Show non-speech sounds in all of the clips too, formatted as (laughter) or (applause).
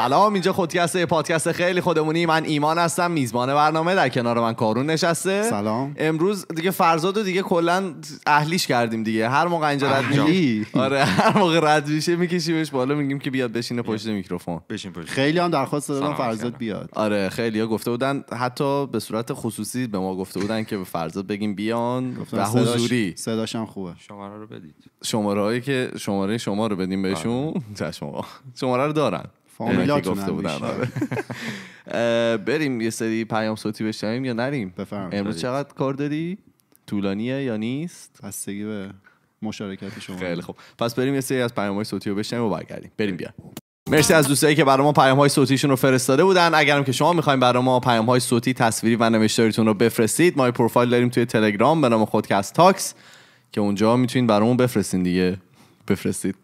سلام اینجا خودکسته پادکست خیلی خودمونی من ایمان هستم میزبان برنامه در کنار من کارون نشسته سلام امروز دیگه فرزاد و دیگه کلا اهلیش کردیم دیگه هر موقع اینجا رد آره هر موقع رد میشه میکشیمش بالا میگیم که بیاد بشینه پشت میکروفون بشین پشت خیلی هم درخواست دادن فرزاد بیاد آره خیلی ها گفته بودن حتی به صورت خصوصی به ما گفته بودن که به فرزاد بگیم بیان و حضوری صداش هم خوبه شماره رو بدید شماره هایی که شماره شما رو بدیم بهشون آره. چشم شماره رو دارن فامیلاتون بودن آره. (laughs) بریم یه سری پیام صوتی بشنیم یا نریم امروز چقدر کار داری طولانیه یا نیست بستگی به مشارکت شما خیلی خوب پس بریم یه سری از پیام های صوتی رو بشنیم و برگردیم بریم بیا مرسی از دوستایی که برای ما پیام های صوتیشون رو فرستاده بودن اگرم که شما میخوایم برای ما پیام های صوتی تصویری و نوشتاریتون رو بفرستید ما پروفایل داریم توی تلگرام به نام خودکست تاکس که اونجا میتونید برامون بفرستین دیگه بفرستید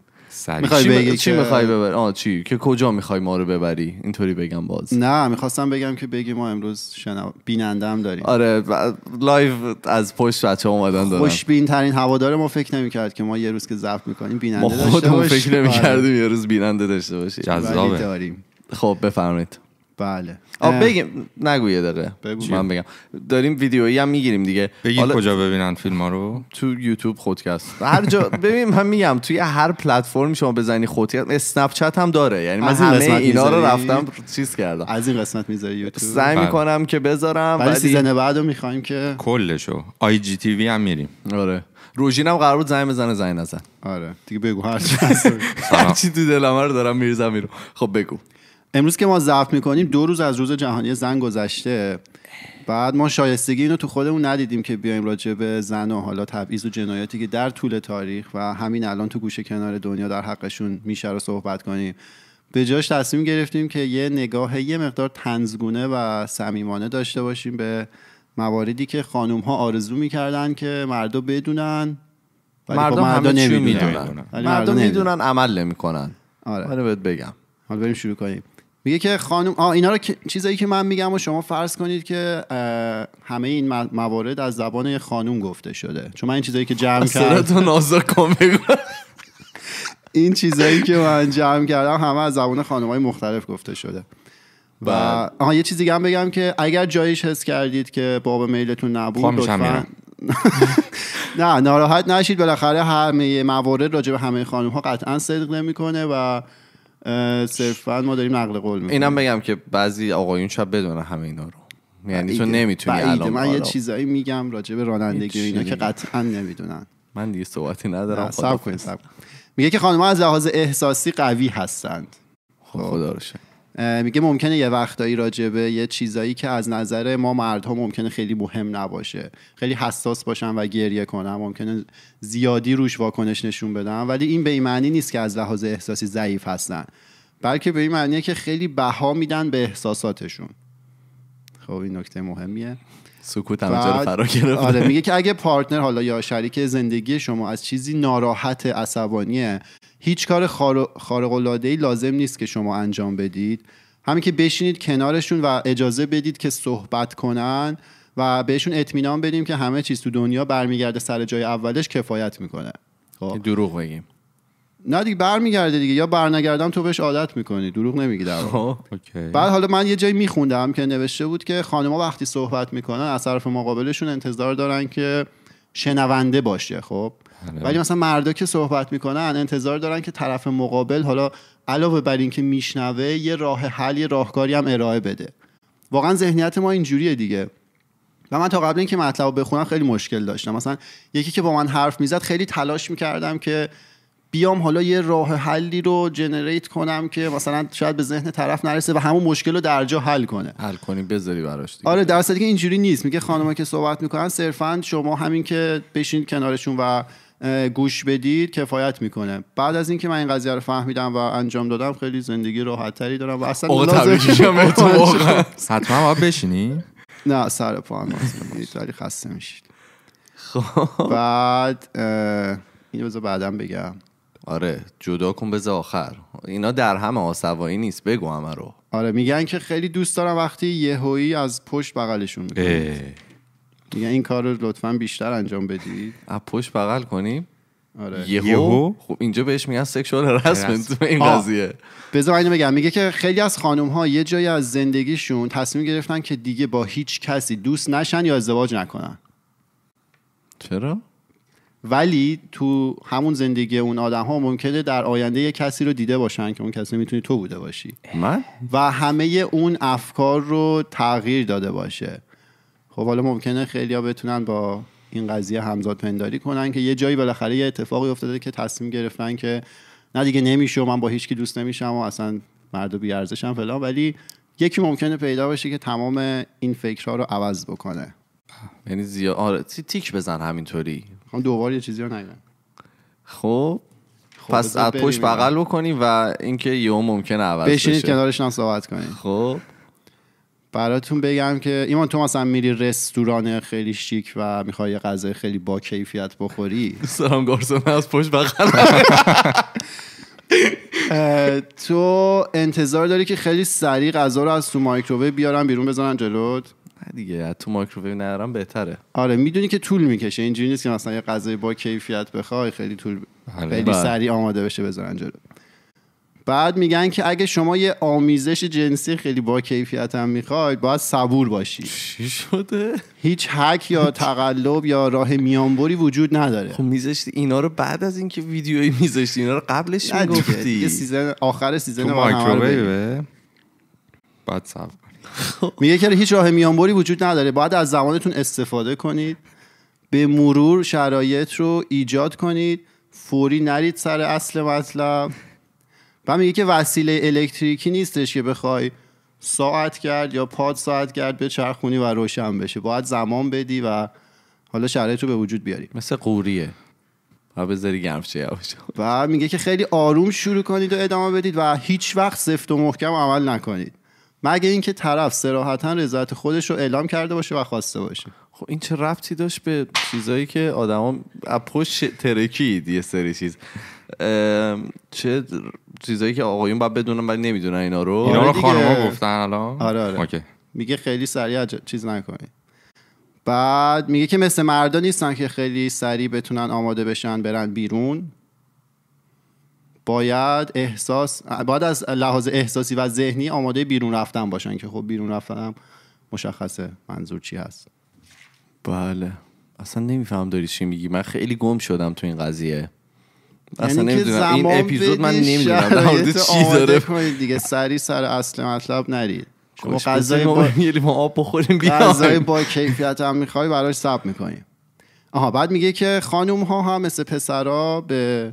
میخوای چی میخوای ببری آه چی که کجا میخوای ما رو ببری اینطوری بگم باز نه میخواستم بگم که بگی ما امروز شنا بیننده هم داریم آره ب... لایو از پشت بچه اومدن دارن خوشبین ترین هوادار ما فکر نمیکرد که ما یه روز که ضبط میکنیم بیننده ما خودمون فکر نمیکردیم آره. یه روز بیننده داشته باشیم جذابه خب بفرمایید بله آ بگیم نگو یه دقیقه بگو. من بگم داریم ویدیویی هم میگیریم دیگه بگید حالا... کجا ببینن فیلم ها رو تو یوتیوب خودکست هر جا ببین من میگم توی هر پلتفرم شما بزنی خودکست اسنپ چت هم داره یعنی من همه اینا رو رفتم چیز کردم از این قسمت میذاری یوتیوب سعی بله. میکنم که بذارم ولی سیزن بعدو میخوایم که کلشو آی جی تی وی هم میریم آره روژین هم قرار بود زنگ بزنه زنگ نزن آره دیگه بگو هر چی (laughs) هر تو دلم رو دارم میریزم میرو خب بگو امروز که ما ضعف میکنیم دو روز از روز جهانی زن گذشته بعد ما شایستگی اینو تو خودمون ندیدیم که بیایم راجع به زن و حالا تبعیض و جنایاتی که در طول تاریخ و همین الان تو گوشه کنار دنیا در حقشون میشه رو صحبت کنیم به جاش تصمیم گرفتیم که یه نگاه یه مقدار تنزگونه و صمیمانه داشته باشیم به مواردی که خانوم ها آرزو میکردن که مردا بدونن خب مردم هم میدونن مردم عمل نمیکنن آره. آره. بهت بگم حالا بریم شروع کنیم میگه که خانم آ اینا رو چیزایی که من میگم و شما فرض کنید که همه این موارد از زبان خانم گفته شده چون من این چیزایی که جمع کردم (laughs) این چیزایی که من جمع کردم همه از زبان خانم های مختلف گفته شده و بله. آها یه چیزی هم بگم که اگر جایش حس کردید که باب میلتون نبود خب، لطفا (laughs) نه ناراحت نشید بالاخره همه موارد راجع به همه خانم ها قطعا صدق نمیکنه و صرفا ما داریم نقل قول میکنیم اینم بگم که بعضی آقایون شب بدونن همه اینا رو یعنی تو نمیتونی الان من یه چیزایی میگم راجع به رانندگی اینا که قطعا نمیدونن من دیگه صحبتی ندارم میگه که ها از لحاظ احساسی قوی هستند خب، خدا رو شکر میگه ممکنه یه وقتایی راجبه یه چیزایی که از نظر ما مردها ممکنه خیلی مهم نباشه خیلی حساس باشن و گریه کنم ممکنه زیادی روش واکنش نشون بدم ولی این به این معنی نیست که از لحاظ احساسی ضعیف هستن بلکه به این معنیه که خیلی بها میدن به احساساتشون خب این نکته مهمیه سکوت فرا گرفته آره میگه که اگه پارتنر حالا یا شریک زندگی شما از چیزی ناراحت عصبانیه هیچ کار خارق العاده لازم نیست که شما انجام بدید همین که بشینید کنارشون و اجازه بدید که صحبت کنن و بهشون اطمینان بدیم که همه چیز تو دنیا برمیگرده سر جای اولش کفایت میکنه خب. دروغ بگیم نه دیگه برمیگرده دیگه یا برنگردم تو بهش عادت میکنی دروغ نمیگی در خب، بعد حالا من یه جایی میخوندم که نوشته بود که خانمها وقتی صحبت میکنن از طرف مقابلشون انتظار دارن که شنونده باشه خب بله. ولی مثلا مردا که صحبت میکنن انتظار دارن که طرف مقابل حالا علاوه بر اینکه میشنوه یه راه حل یه راهکاری هم ارائه بده واقعا ذهنیت ما اینجوریه دیگه و من تا قبل اینکه مطلب بخونم خیلی مشکل داشتم مثلا یکی که با من حرف میزد خیلی تلاش میکردم که بیام حالا یه راه حلی رو جنریت کنم که مثلا شاید به ذهن طرف نرسه و همون مشکل رو در جا حل کنه حل کنیم بذاری براش دیگه. آره در که اینجوری نیست میگه خانم‌ها که صحبت میکنن صرفا شما همین که بشین کنارشون و گوش بدید کفایت میکنه بعد از اینکه من این قضیه رو فهمیدم و انجام دادم خیلی زندگی راحت تری دارم و اصلا حتما بشینی نه سر پا هم خسته میشید خب بعد اینو بذار بعدم بگم آره جدا کن بذار آخر اینا در همه آسوایی نیست بگو همه رو آره میگن که خیلی دوست دارم وقتی یهویی از پشت بغلشون میکنه میگن این کار رو لطفا بیشتر انجام بدید از پشت بغل کنیم آره. یهو خب اینجا بهش میگن سکشوال به این قضیه بذار اینو بگم میگه که خیلی از خانم ها یه جایی از زندگیشون تصمیم گرفتن که دیگه با هیچ کسی دوست نشن یا ازدواج نکنن چرا ولی تو همون زندگی اون آدم ها ممکنه در آینده یه کسی رو دیده باشن که اون کسی میتونی تو بوده باشی من؟ و همه اون افکار رو تغییر داده باشه خب حالا ممکنه خیلیا بتونن با این قضیه همزاد پنداری کنن که یه جایی بالاخره یه اتفاقی افتاده که تصمیم گرفتن که نه دیگه نمیشه و من با هیچکی دوست نمیشم و اصلا مرد و بیارزشم فلان ولی یکی ممکنه پیدا باشه که تمام این فکرها رو عوض بکنه یعنی زیاد آره تیک بزن همینطوری میخوام دوبار یه چیزی رو نگم خب, خب، پس از پشت بغل بکنی و اینکه یهو ممکنه عوض بشینید کنارش هم صحبت کنید خب براتون بگم که ایمان تو مثلا میری رستوران خیلی شیک و میخوای یه غذای خیلی با کیفیت بخوری (laughs) سلام گارسون از پشت بغل (laughs) تو انتظار داری که خیلی سریع غذا رو از تو مایکروویو بیارن بیرون بزنن جلوت دیگه تو مایکروویو نرم بهتره آره میدونی که طول میکشه اینجوری نیست که مثلا یه غذای با کیفیت بخوای خیلی طول بله. خیلی بله. سریع آماده بشه بذارن جلو بعد میگن که اگه شما یه آمیزش جنسی خیلی با کیفیت هم میخواید باید صبور باشی شده هیچ حک یا تقلب یا راه میانبری وجود نداره خب اینا رو بعد از اینکه ویدیوی میزشتی اینا رو قبلش میگفتی یه سیزن آخر سیزن بعد صبر (laughs) میگه که هیچ راه میانبری وجود نداره باید از زمانتون استفاده کنید به مرور شرایط رو ایجاد کنید فوری نرید سر اصل مطلب و میگه که وسیله الکتریکی نیستش که بخوای ساعت کرد یا پاد ساعت کرد به چرخونی و روشن بشه باید زمان بدی و حالا شرایط رو به وجود بیاری مثل قوریه و بذاری گرم و میگه که خیلی آروم شروع کنید و ادامه بدید و هیچ وقت سفت و محکم عمل نکنید مگه اینکه طرف سراحتا رضایت خودش رو اعلام کرده باشه و خواسته باشه خب این چه ربطی داشت به چیزایی که آدما پشت ترکید یه سری چیز چه چیزایی که آقایون باید بدونن ولی نمیدونن اینا رو اینا رو آره خانم‌ها گفتن الان آره آره میگه خیلی سریع چیز نکنید بعد میگه که مثل مردا نیستن که خیلی سریع بتونن آماده بشن برن بیرون باید احساس باید از لحاظ احساسی و ذهنی آماده بیرون رفتن باشن که خب بیرون رفتن مشخصه منظور چی هست بله اصلا نمیفهم داری چی میگی من خیلی گم شدم تو این قضیه اصلا یعنی نمیدونم این اپیزود من نمیدونم چی داره دیگه سری سر اصل مطلب نرید شما غذای با... ما آب بخوریم با کیفیت هم میخوای براش سب میکنیم آها بعد میگه که خانوم ها هم مثل پسرا به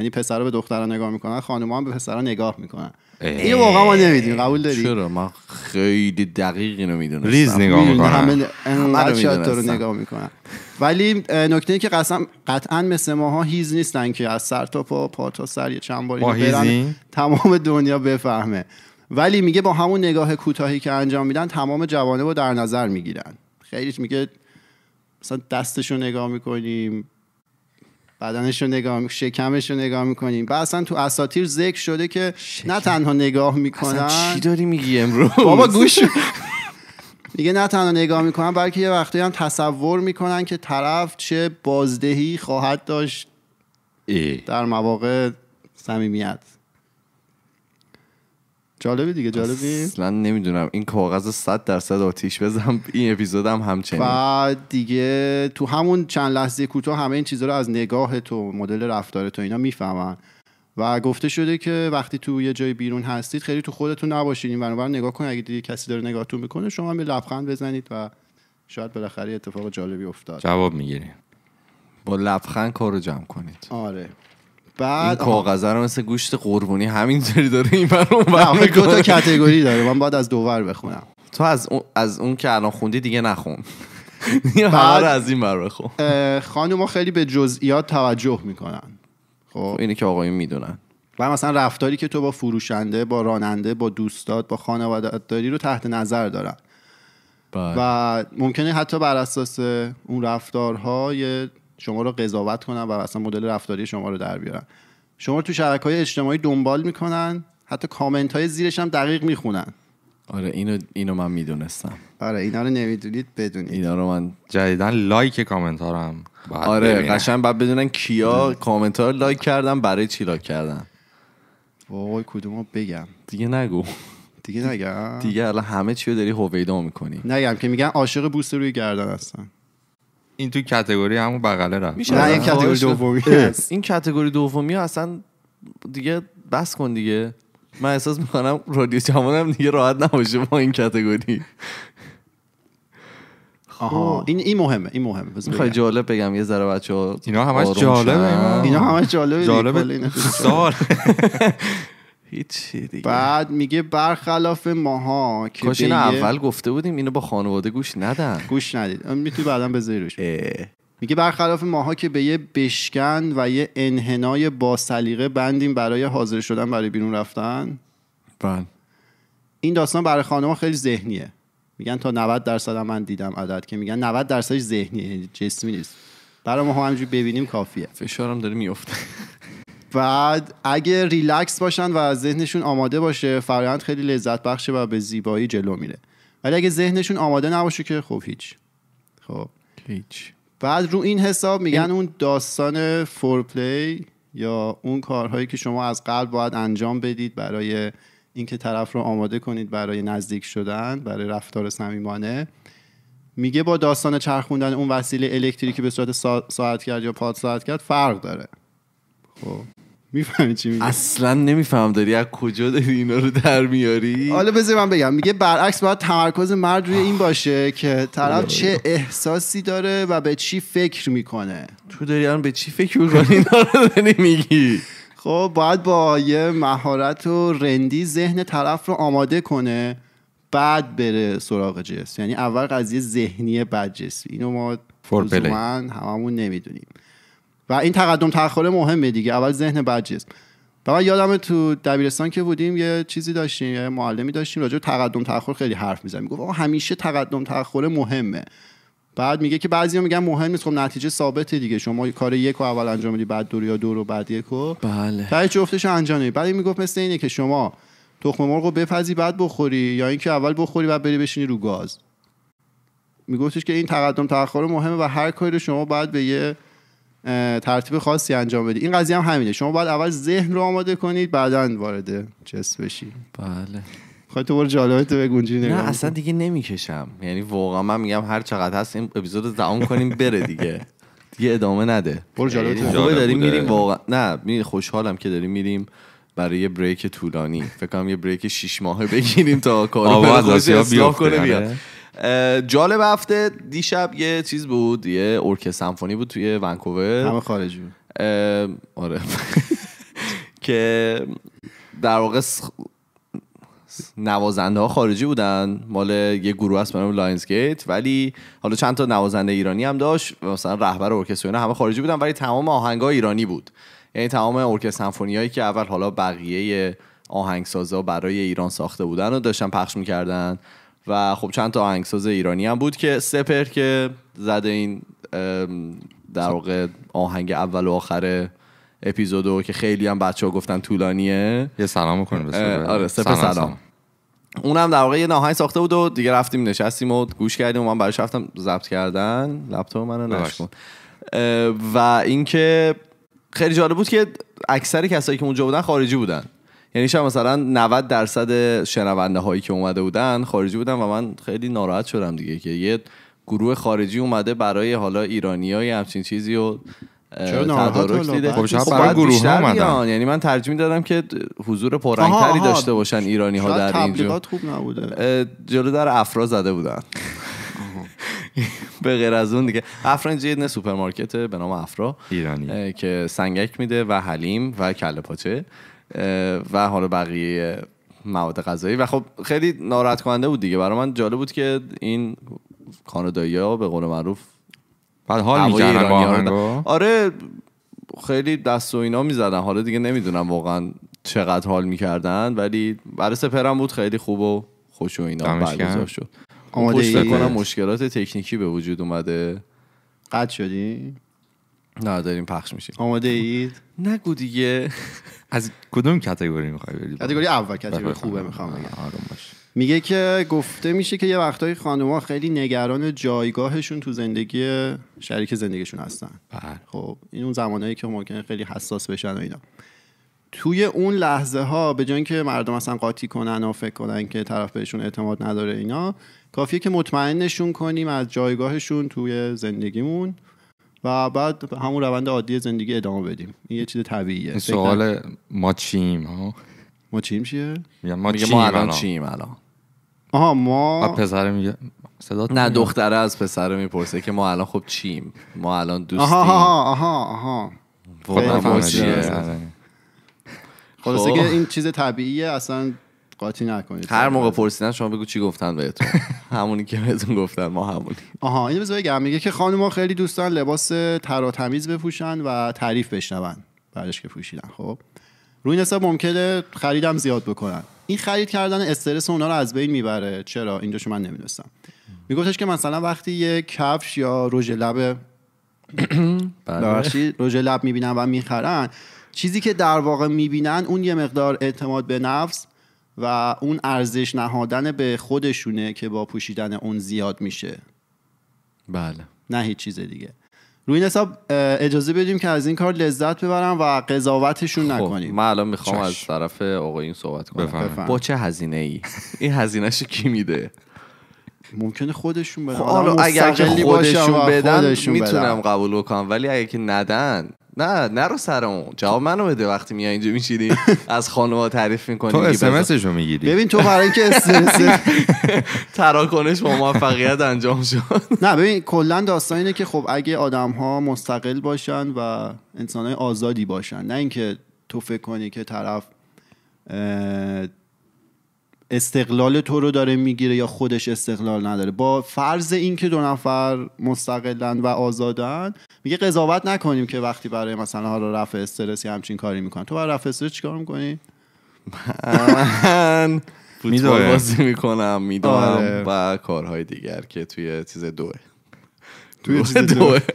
یعنی پسرا به دخترها نگاه میکنن خانوما هم به پسرا نگاه میکنن این واقعا ما نمیدونیم قبول داری چرا من خیلی دقیق اینو میدونم ریز نگاه میکنن همه رو نگاه میکنن ولی نکته که قسم قطعا مثل ماها هیز نیستن که از سر تا پا پا تا سر یه چند بار برن تمام دنیا بفهمه ولی میگه با همون نگاه کوتاهی که انجام میدن تمام جوانه رو در نظر میگیرن خیلی میگه مثلا دستشو نگاه میکنیم بدنش رو نگاه شکمش رو نگاه میکنیم و اصلا تو اساتیر ذکر شده که نه تنها نگاه میکنن اصلا چی داری میگی امروز بابا گوش میگه نه تنها نگاه میکنن بلکه یه وقتی هم تصور میکنن که طرف چه بازدهی خواهد داشت در مواقع صمیمیت جالبی دیگه جالبی اصلا نمیدونم این کاغذ 100 درصد آتیش بزنم این اپیزودم همچنین و دیگه تو همون چند لحظه کوتاه همه این چیزها رو از نگاه تو مدل رفتار تو اینا میفهمن و گفته شده که وقتی تو یه جای بیرون هستید خیلی تو خودتون نباشید این برنامه نگاه کنید اگه دیگه کسی داره نگاهتون میکنه شما هم لبخند بزنید و شاید بالاخره اتفاق جالبی افتاد جواب میگیریم با لبخند کارو جمع کنید آره بعد این کاغذ رو مثل گوشت قربونی همینطوری داره این اون دو تا کتگوری داره من باید از دوور بخونم تو از اون, از اون که الان خوندی دیگه نخون (laughs) بعد از این بر بخون خانوما خیلی به جزئیات توجه میکنن خب, خب، اینه که آقایون میدونن و مثلا رفتاری که تو با فروشنده با راننده با دوستات با خانوادت داری رو تحت نظر دارن بله. و ممکنه حتی بر اساس اون رفتارها یه شما رو قضاوت کنن و اصلا مدل رفتاری شما رو در بیارن شما رو تو شبکه های اجتماعی دنبال میکنن حتی کامنت های زیرش هم دقیق میخونن آره اینو اینو من میدونستم آره اینا رو نمیدونید بدونید اینا رو من جدیدا لایک کامنت هارم آره قشنگ بعد بدونن کیا کامنت ها رو لایک کردن برای چی لایک کردن وای کدومو بگم دیگه نگو دیگه نگم دیگه الان همه چی رو داری هویدا میکنی نگم که میگن عاشق بوست روی گردن هستن این تو کتگوری همون بغله رفت نه این کتگوری دومی هست این کتگوری دومی اصلا دیگه بس کن دیگه من احساس میکنم رادیو جوان هم دیگه راحت نباشه با این کتگوری آها خب. این این مهمه این مهمه میخوای جالب بگم یه ذره بچه‌ها اینا همش جالبه اینا همش جالبه جالب سال (laughs) بعد میگه برخلاف ماها که کاش اینو اول گفته بودیم اینو با خانواده گوش ندن گوش ندید میتونی بعدا بذاری روش میگه برخلاف ماها که به یه بشکن و یه انحنای با سلیقه بندیم برای حاضر شدن برای بیرون رفتن بله این داستان برای خانم خیلی ذهنیه میگن تا 90 درصد من دیدم عدد که میگن 90 درصدش ذهنیه یعنی جسمی نیست برای ما همجوری ببینیم کافیه فشارم داره میفته بعد اگه ریلکس باشن و ذهنشون آماده باشه فرایند خیلی لذت بخشه و به زیبایی جلو میره ولی اگه ذهنشون آماده نباشه که خب هیچ خب هیچ بعد رو این حساب میگن یعنی اون داستان پلی یا اون کارهایی که شما از قلب باید انجام بدید برای اینکه طرف رو آماده کنید برای نزدیک شدن برای رفتار صمیمانه میگه با داستان چرخوندن اون وسیله الکتریکی به صورت ساعت کرد یا پاد ساعت کرد فرق داره خب میفهمی چی میگه اصلا نمیفهم داری از کجا داری اینا رو در میاری حالا بذار من بگم میگه برعکس باید تمرکز مرد روی این باشه که طرف چه احساسی داره و به چی فکر میکنه تو داری هم به چی فکر میکنی اینا رو داری میگی خب باید با یه مهارت و رندی ذهن طرف رو آماده کنه بعد بره سراغ جس یعنی اول قضیه ذهنی بعد جس اینو ما فور هممون نمیدونیم و این تقدم تأخر مهمه دیگه اول ذهن بجیست و من یادم تو دبیرستان که بودیم یه چیزی داشتیم یه معلمی داشتیم راجع به تقدم تأخر خیلی حرف میزنیم میگفت آقا همیشه تقدم تأخر مهمه بعد میگه که بعضیا میگن مهم نیست خب نتیجه ثابته دیگه شما کار یک و اول انجام میدی بعد دور یا دو و بعد یک و بله بعد جفتش انجام میدی بعد میگفت مثل اینه که شما تخم مرغ رو بپزی بعد بخوری یا اینکه اول بخوری بعد بری بشینی رو گاز میگفتش که این تقدم تأخر مهمه و هر کاری شما بعد به یه ترتیب خاصی انجام بدی این قضیه هم همینه شما باید اول ذهن رو آماده کنید بعدا وارد جس بشی بله خواهی تو برو جالبه تو بگونجی نه اصلا دیگه نمیکشم یعنی واقعا من میگم هر چقدر هست این اپیزود زمان کنیم بره دیگه دیگه ادامه نده برو جالبه یعنی خوبه داریم میریم واقعا نه خوشحالم که داریم میریم برای یه بریک طولانی فکر کنم یه بریک 6 ماهه بگیریم تا کارو بیاد آره. جالب هفته دیشب یه چیز بود یه ارکستر سمفونی بود توی ونکوور همه خارجی بود آره (laughs) که در واقع نوازنده ها خارجی بودن مال یه گروه هست به لاینز گیت ولی حالا چند تا نوازنده ایرانی هم داشت مثلا رهبر ارکستر همه خارجی بودن ولی تمام آهنگا ایرانی بود یعنی تمام ارکستر هایی که اول حالا بقیه آهنگسازا برای ایران ساخته بودن رو داشتن پخش میکردن و خب چند تا آهنگساز ایرانی هم بود که سپر که زده این در واقع آهنگ اول و آخر اپیزودو که خیلی هم بچه ها گفتن طولانیه یه سلام کنیم آره سپر سلام, سلام. اونم در واقع یه ناهنگ ساخته بود و دیگه رفتیم نشستیم و گوش کردیم و من براش رفتم ضبط کردن لپتاپ منو نشکن و اینکه خیلی جالب بود که اکثر کسایی که اونجا بودن خارجی بودن یعنی شما مثلا 90 درصد شنونده هایی که اومده بودن خارجی بودن و من خیلی ناراحت شدم دیگه که یه گروه خارجی اومده برای حالا ایرانی های همچین چیزی و تدارک دیده خب شاید گروه اومدن یعنی من ترجمه دادم که حضور پررنگتری داشته باشن ایرانی ها در اینجا خوب نبوده جلو در افرا زده بودن به غیر از اون دیگه افرا اینجا یه سوپرمارکت به نام افرا ایرانی که سنگک میده و حلیم و کله پاچه و حالا بقیه مواد غذایی و خب خیلی ناراحت کننده بود دیگه برای من جالب بود که این کانادایی ها به قول معروف بعد حال آره خیلی دست و اینا میزدن حالا دیگه نمیدونم واقعا چقدر حال میکردن ولی برای سپرم بود خیلی خوب و خوش و اینا برگزار شد آماده کنم مشکلات تکنیکی به وجود اومده قد شدی نه داریم پخش میشیم آماده اید نگو دیگه (laughs) از کدوم کاتگوری میخوای بریم کاتگوری اول کاتگوری خوبه میخوام بگم آروم میگه که گفته میشه که یه وقتایی خانوما خیلی نگران جایگاهشون تو زندگی شریک زندگیشون هستن بله خب این اون زمانهایی که ممکنه خیلی حساس بشن و اینا توی اون لحظه ها به جای که مردم اصلا قاطی کنن و فکر کنن که طرف بهشون اعتماد نداره اینا کافیه که مطمئن کنیم از جایگاهشون توی زندگیمون و بعد همون روند عادی زندگی ادامه بدیم این یه چیز طبیعیه سوال ما چیم ها ما چیم چیه ما الان چیم الان آها ما پسر میگه صدا نه دختره از پسر میپرسه که ما الان خب چیم ما الان دوستیم آها آها آها آره. خلاصه که خب. این چیز طبیعیه اصلا قاطی نکنید هر موقع پرسیدن شما بگو چی گفتن بهتون (laughs) همونی که بهتون گفتن ما همونی آها اینو بگم میگه که ها خیلی دوستان دارن لباس تراتمیز بپوشن و تعریف بشنون بعدش که پوشیدن خب روی این حساب ممکنه خریدم زیاد بکنن این خرید کردن استرس اونا رو از بین میبره چرا شما من نمیدونستم میگفتش که مثلا وقتی یه کفش یا رژ لب (clears throat) بله. رژ لب میبینن و میخرن چیزی که در واقع میبینن اون یه مقدار اعتماد به نفس و اون ارزش نهادن به خودشونه که با پوشیدن اون زیاد میشه بله نه هیچ چیز دیگه روی این حساب اجازه بدیم که از این کار لذت ببرم و قضاوتشون خب، نکنیم من الان میخوام از طرف این صحبت کنم بفهم. با چه هزینه ای این هزینهش کی میده ممکنه خودشون خب، بدن خب اگر خودشون, خودشون بدن میتونم قبول بکنم ولی اگه که ندن نه رو اون جواب منو بده وقتی میای اینجا میشینی (laughs) از خانواده تعریف میکنی تو اسمسش میگیری ببین تو برای اینکه استرس (laughs) تراکنش با موفقیت انجام شد (laughs) نه ببین کلا داستان اینه که خب اگه آدم ها مستقل باشن و انسان های آزادی باشن نه اینکه تو فکر کنی که طرف استقلال تو رو داره میگیره یا خودش استقلال نداره با فرض اینکه دو نفر مستقلن و آزادن میگه قضاوت نکنیم که وقتی برای مثلا حالا رفع استرسی همچین کاری میکنن تو برای رفع استرس چیکار میکنی من فوتبال میکنم میدونم آره. و کارهای دیگر که توی چیز دوه توی چیز دوه (laughs)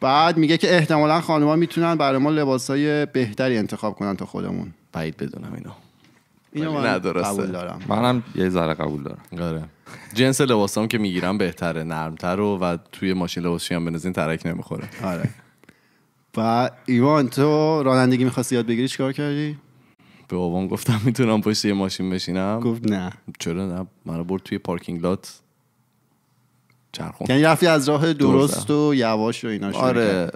بعد میگه که احتمالا خانوما میتونن برای ما لباسای بهتری انتخاب کنن تا خودمون بعید بدونم اینو اینو من قبول دارم منم یه ذره قبول دارم آره جنس لباسام که میگیرم بهتره نرمتر و و توی ماشین لباسشویی هم بنزین ترک نمیخوره آره و ایوان تو رانندگی میخواستی یاد بگیری چیکار کردی به بابام گفتم میتونم پشت یه ماشین بشینم گفت نه چرا نه من برد توی پارکینگ لات چرخون یعنی رفتی از راه درست, و یواش و اینا آره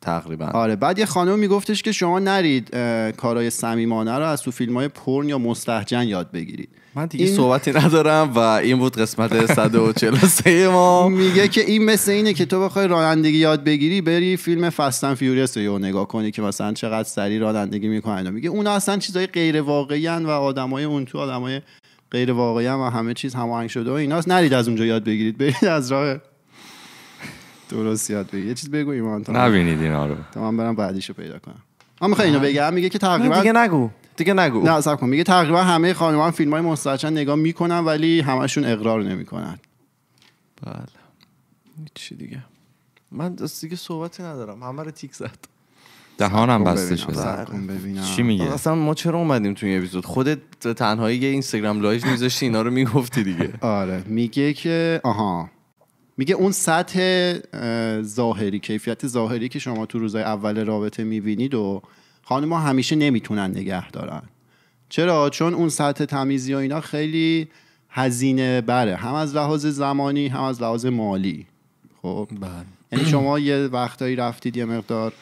تقریبا آره بعد یه خانم میگفتش که شما نرید کارهای صمیمانه رو از تو فیلم های پرن یا مستحجن یاد بگیرید من دیگه این... صحبتی ندارم و این بود قسمت 143 ما (laughs) میگه که این مثل اینه که تو بخوای رانندگی یاد بگیری بری فیلم فستن فیوریس رو نگاه کنی که مثلا چقدر سریع رانندگی میکنن میگه اونا اصلا چیزای غیر واقعی و آدمای اون تو آدمای غیر واقعی و همه چیز هماهنگ شده و ایناست نرید از اونجا یاد بگیرید برید از راه درست یاد بگی یه چیز بگو ایمان تو نبینید اینا رو تا من برم بعدیشو پیدا کنم من میخوای اینو بگم میگه که تقریبا دیگه نگو دیگه نگو نه صاحب کن میگه تقریبا همه خانم هم های مستعجل نگاه میکنن ولی همشون اقرار نمیکنن بله چی دیگه من دیگه صحبتی ندارم همه رو تیک زد دهانم بسته شده چی میگه اصلا ما چرا اومدیم تو این اپیزود خودت تنهایی اینستاگرام لایو میذاشتی اینا رو میگفتی دیگه (laughs) آره میگه که آها میگه اون سطح ظاهری کیفیت ظاهری که شما تو روزهای اول رابطه میبینید و خانم همیشه نمیتونن نگه دارن چرا چون اون سطح تمیزی و اینا خیلی هزینه بره هم از لحاظ زمانی هم از لحاظ مالی خب بله. یعنی شما یه وقتایی رفتید یه مقدار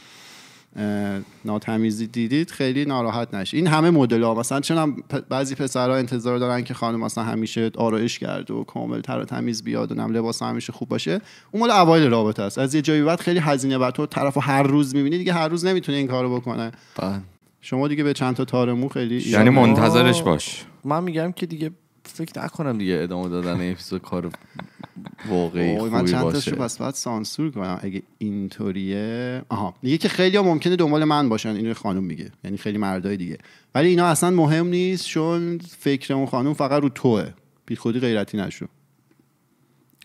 ناتمیزی دیدید خیلی ناراحت نشید این همه مدل ها مثلا چون هم بعضی پسرها انتظار دارن که خانم مثلا همیشه آرایش کرده و کامل تر و تمیز بیاد و نم لباس همیشه خوب باشه اون مال اوایل رابطه است از یه جایی بعد خیلی هزینه بر تو طرف و هر روز میبینی دیگه هر روز نمیتونه این کارو بکنه بله. شما دیگه به چند تا تار مو خیلی یعنی منتظرش باش من میگم که دیگه فکر نکنم دیگه ادامه دادن اپیزود کار واقعی خوبی من چند باشه بس سانسور کنم اگه اینطوریه آها میگه که خیلی ها ممکنه دنبال من باشن اینو خانم میگه یعنی خیلی مردای دیگه ولی اینا اصلا مهم نیست چون فکر اون خانم فقط رو توه بی خودی غیرتی نشو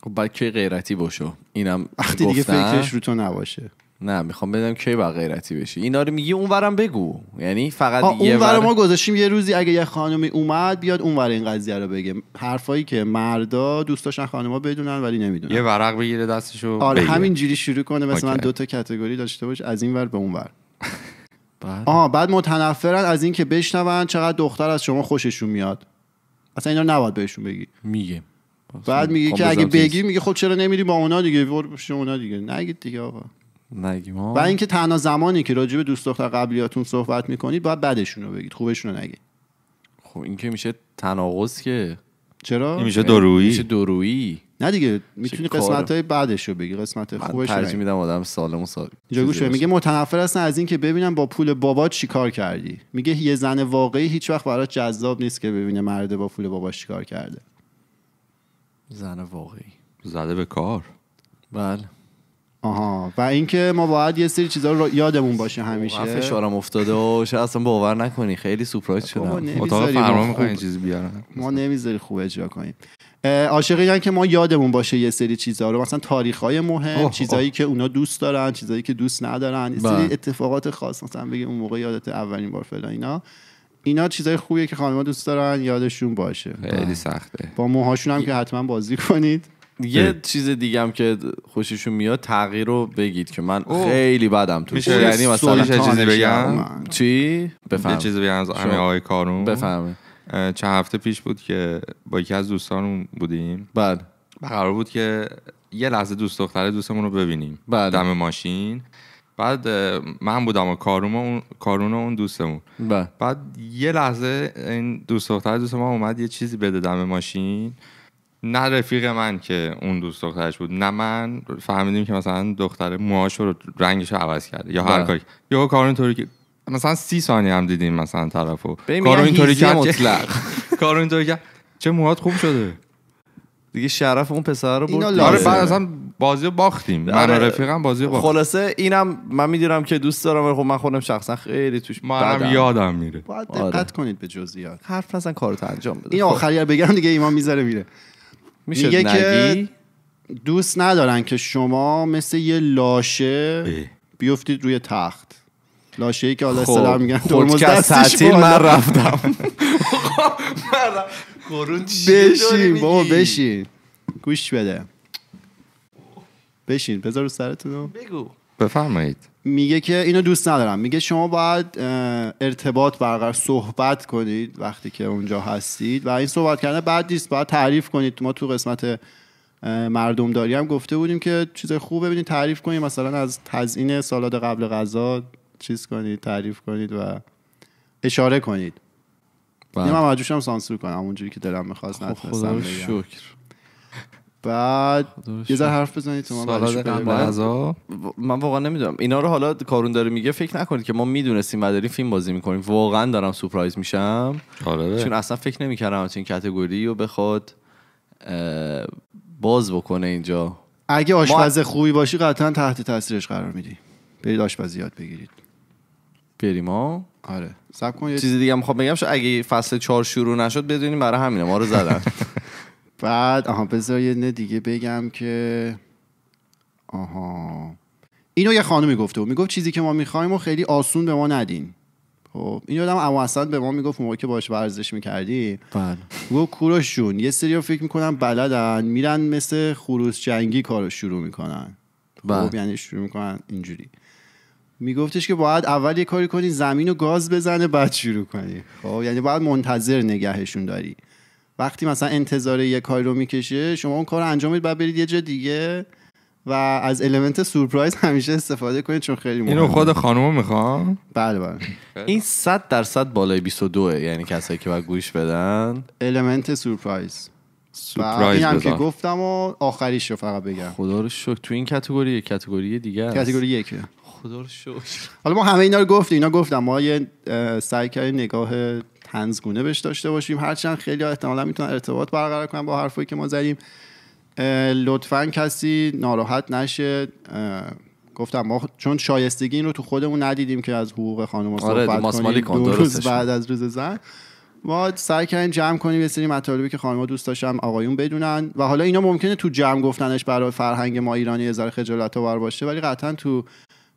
خب بلکه غیرتی باشو اینم وقتی دیگه فکرش رو تو نباشه نه میخوام بدونم کی با غیرتی بشی اینا رو میگی اونورم بگو یعنی فقط اونور ور... ما گذاشیم یه روزی اگه یه خانمی اومد بیاد اونور این قضیه رو بگه حرفایی که مردا دوست داشتن خانما بدونن ولی نمیدونن یه ورق بگیره دستشو آره همینجوری شروع کنه مثلا من دو تا کاتگوری داشته باش از این ور به اون ور (laughs) آها بعد متنفرن از اینکه بشنون چقدر دختر از شما خوششون میاد اصلا اینا نباید بهشون بگی میگه بعد میگه خب که اگه بگی میگه خب چرا نمیری با اونا دیگه اونا دیگه نگید دیگه آقا نگیم و اینکه تنها زمانی که راجع به دوست دختر قبلیاتون صحبت میکنید باید بدشون رو بگید خوبشون رو نگید خب این که میشه تناقض که چرا این میشه یعنی دورویی میشه دورویی نه دیگه میتونی قسمت های بعدش رو بگی قسمت خوبش رو میدم آدم سالم و سالم اینجا گوش میگه متنفر هستن از اینکه ببینم با پول بابا چیکار کردی میگه یه زن واقعی هیچ وقت برات جذاب نیست که ببینه مرد با پول باباش چیکار کرده زن واقعی زده به کار بله آها و اینکه ما باید یه سری چیزا رو یادمون باشه خب، همیشه فشارم افتاده و شاید اصلا باور نکنی خیلی سورپرایز شدم اتاق فرمان چیزی بیارن ما نمیذاری خوب اجرا کنیم عاشقی که ما یادمون باشه یه سری چیزا رو مثلا تاریخ های مهم چیزایی که اونا دوست دارن چیزایی که دوست ندارن سری بله. اتفاقات خاص مثلا بگی اون موقع یادت اولین بار فلان اینا اینا چیزای خوبیه که خانم‌ها دوست دارن یادشون باشه خیلی بله. سخته با موهاشون هم که حتما بازی کنید یه چیز دیگه هم که خوششون میاد تغییر رو بگید که من خیلی بدم تو یعنی مثلا چیزی بگم چی بفهم چیزی بگم همه آقای کارون بفهم چه هفته پیش بود که با یکی از دوستانمون بودیم بعد قرار بود که یه لحظه دوست دختر دوستمون رو ببینیم بعد. دم ماشین بعد من بودم و کارون اون کارون اون دوستمون بعد یه لحظه این دوست دختر دوست ما اومد یه چیزی بده دم ماشین نه رفیق من که اون دوست دخترش بود نه من فهمیدیم که مثلا دختره موهاش رو رنگش رو عوض کرده یا هر بله. کاری یا کار اینطوری که مثلا سی ثانیه هم دیدیم مثلا طرفو کار اینطوری که مطلق (laughs) کار اینطوری که چه موهات خوب شده دیگه شرف اون پسر رو برد آره بعد اصلا بازی باختیم من آره. رفیقم بازی باختیم خلاصه اینم من میدونم که دوست دارم خب من خودم شخصا خیلی توش منم یادم میره باید آره. دقت کنید به جزئیات حرف نزن کارو انجام بده این خب. آخری بگم دیگه ایمان میذاره میره میشه میگه که دوست ندارن که شما مثل یه لاشه بیفتید روی تخت لاشه ای که حالا خب. میگن خب، ترمز دستش من رفتم (laughs) بشین بابا بشین گوش بده بشین بذار سرتونو بگو بفرمایید میگه که اینو دوست ندارم میگه شما باید ارتباط برقرار صحبت کنید وقتی که اونجا هستید و این صحبت کردن بعد نیست باید تعریف کنید ما تو قسمت مردم داری هم گفته بودیم که چیز خوب ببینید تعریف کنید مثلا از تزیین سالات قبل غذا چیز کنید تعریف کنید و اشاره کنید بله. من هم سانسور کنم اونجوری که دلم میخواست خب خدا شکر بعد یه ذره حرف بزنید تو من من واقعا نمیدونم اینا رو حالا کارون داره میگه فکر نکنید که ما میدونستیم و داریم فیلم بازی میکنیم واقعا دارم سورپرایز میشم آره چون اصلا فکر نمیکردم این کاتگوری رو بخواد باز بکنه اینجا اگه آشپز خوبی باشی قطعا تحت تاثیرش قرار میدی برید آشپزی یاد بگیرید بریم ها آره سب کن چیز دیگه میخوام بگم اگه فصل چهار شروع نشد بدونیم برای همینه ما رو زدن (laughs) بعد آها بذار یه دیگه بگم که آها اینو یه خانمی گفته و میگفت چیزی که ما میخوایم و خیلی آسون به ما ندین خب این آدم اما به ما میگفت موقعی که باش ورزش میکردی بله گفت کوروش جون یه سری فکر میکنن بلدن میرن مثل خروس جنگی کارو شروع میکنن خب بله. یعنی شروع میکنن اینجوری میگفتش که باید اول یه کاری کنی زمین و گاز بزنه بعد شروع کنی خب یعنی باید منتظر نگهشون داری وقتی مثلا انتظار یه کاری رو میکشه شما اون کار رو انجام میدید بعد برید یه جا دیگه و از المنت سورپرایز همیشه استفاده کنید چون خیلی مهمه اینو خود خانم میخوام بله بله این 100 درصد بالای 22 یعنی کسایی که باید گوش بدن المنت سورپرایز سورپرایز که گفتم و آخریش رو فقط بگم خدا رو شکر تو این یه کاتگوری دیگه کاتگوری یکه خدا رو شکر حالا ما همه اینا رو گفتیم اینا گفتم ما یه سعی نگاه تنزگونه بهش داشته باشیم هرچند خیلی احتمالا میتونن ارتباط برقرار کنن با حرفایی که ما زدیم لطفا کسی ناراحت نشه گفتم ما چون شایستگی این رو تو خودمون ندیدیم که از حقوق خانم آره کنیم دو روز بعد از روز زن ما سعی کردیم جمع کنیم یه سری مطالبی که خانم‌ها دوست داشتن آقایون بدونن و حالا اینا ممکنه تو جمع گفتنش برای فرهنگ ما ایرانی یه خجالت آور باشه ولی قطعا تو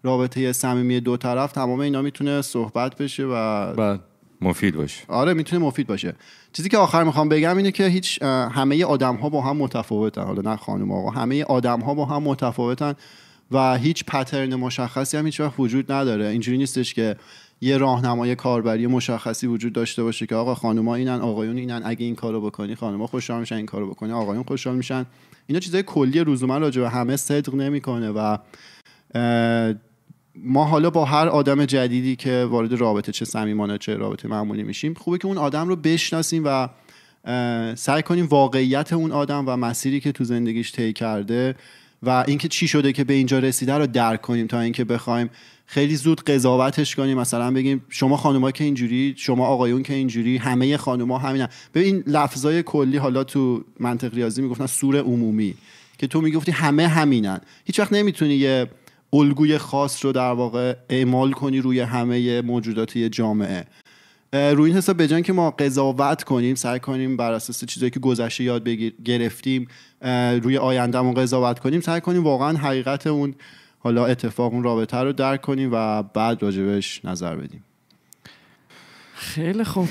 رابطه صمیمی دو طرف تمام اینا میتونه صحبت بشه و بله. مفید باشه آره میتونه مفید باشه چیزی که آخر میخوام بگم اینه که هیچ همه آدم ها با هم متفاوتن حالا نه خانم آقا همه آدم ها با هم متفاوتن و هیچ پترن مشخصی هم هیچ وقت وجود نداره اینجوری نیستش که یه راهنمای کاربری مشخصی وجود داشته باشه که آقا خانوما اینن آقایون اینن اگه این کارو بکنی خانوما خوشحال میشن این کارو بکنی آقایون خوشحال میشن اینا چیزای کلی روزمره راجع به همه صدق نمیکنه و ما حالا با هر آدم جدیدی که وارد رابطه چه صمیمانه چه رابطه معمولی میشیم خوبه که اون آدم رو بشناسیم و سعی کنیم واقعیت اون آدم و مسیری که تو زندگیش طی کرده و اینکه چی شده که به اینجا رسیده رو درک کنیم تا اینکه بخوایم خیلی زود قضاوتش کنیم مثلا بگیم شما خانوما که اینجوری شما آقایون که اینجوری همه خانوما همینن ببین لفظای کلی حالا تو منطق ریاضی میگفتن سور عمومی که تو میگفتی همه همینن هیچ وقت نمیتونی یه الگوی خاص رو در واقع اعمال کنی روی همه موجودات جامعه روی این حساب بجان که ما قضاوت کنیم سعی کنیم بر اساس چیزایی که گذشته یاد بگیر، گرفتیم روی آیندهمون قضاوت کنیم سعی کنیم واقعا حقیقت اون حالا اتفاق اون رابطه رو درک کنیم و بعد راجبش نظر بدیم خیلی خوب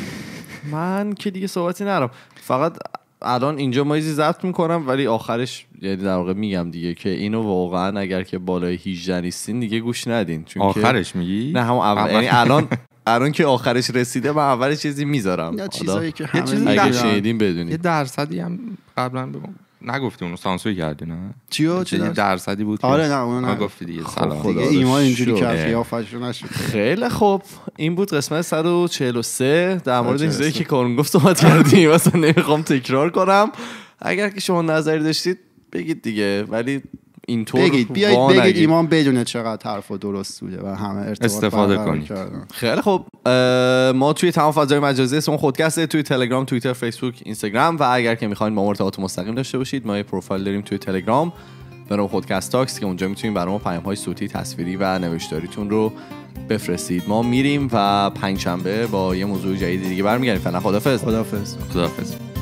من که دیگه صحبتی نرم فقط الان اینجا مایزی زبط میکنم ولی آخرش یعنی در واقع میگم دیگه که اینو واقعا اگر که بالای هیچ نیستین دیگه گوش ندین چون آخرش میگی نه همون اول یعنی الان (laughs) الان که آخرش رسیده من اول چیزی میذارم یه چیزایی که همه اگه شنیدین بدونید یه درصدی هم قبلا بگم نگفتی اونو سانسور کردی نه چیو یعنی چه درصدی بود آره نه اونو نگفتی دیگه خب، سلام خب، دیگه خب، ایمان اینجوری کرد قیافش نشد خیلی خوب این بود قسمت 143 در مورد این چیزایی که کارون گفت اومد کردیم مثلا نمیخوام تکرار کنم اگر که شما نظری داشتید بگید دیگه ولی اینطور بگید بیایید بگید ایمان بدونه چقدر حرف و درست بوده و همه استفاده کنید خیلی خب ما توی تمام فضای مجازی اسم خودکسته توی تلگرام توییتر فیسبوک اینستاگرام و اگر که میخواین با ارتباط مستقیم داشته باشید ما یه پروفایل داریم توی تلگرام به نام خودکست تاکس که اونجا میتونید برای ما پیام های صوتی تصویری و نوشتاریتون رو بفرستید ما میریم و پنجشنبه با یه موضوع جدید دیگه برمیگردیم فعلا خدافظ خدافظ خدافظ